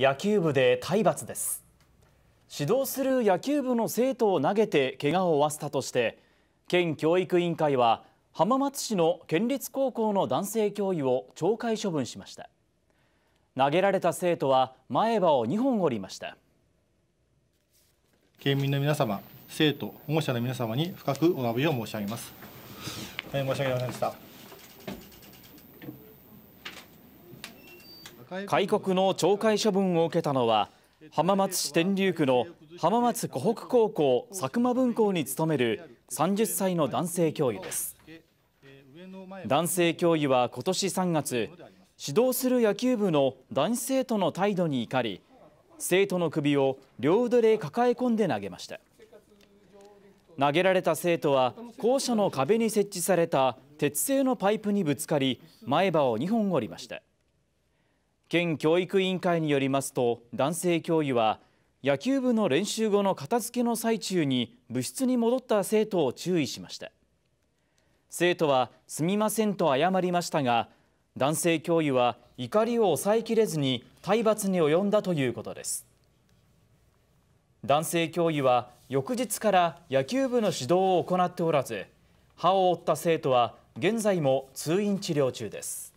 野球部で体罰です指導する野球部の生徒を投げて怪我を負わせたとして県教育委員会は浜松市の県立高校の男性教諭を懲戒処分しました投げられた生徒は前歯を2本折りました県民の皆様生徒保護者の皆様に深くお詫びを申し上げます、はい、申し訳ございませんでした開国の懲戒処分を受けたのは浜松市天竜区の浜松湖北高校佐久間分校に勤める30歳の男性教諭です男性教諭は今年3月指導する野球部の男子生徒の態度に怒り生徒の首を両腕で抱え込んで投げました投げられた生徒は校舎の壁に設置された鉄製のパイプにぶつかり前歯を2本折りました県教育委員会によりますと男性教諭は野球部の練習後の片付けの最中に部室に戻った生徒を注意しました生徒はすみませんと謝りましたが男性教諭は怒りを抑えきれずに体罰に及んだということです男性教諭は翌日から野球部の指導を行っておらず歯を折った生徒は現在も通院治療中です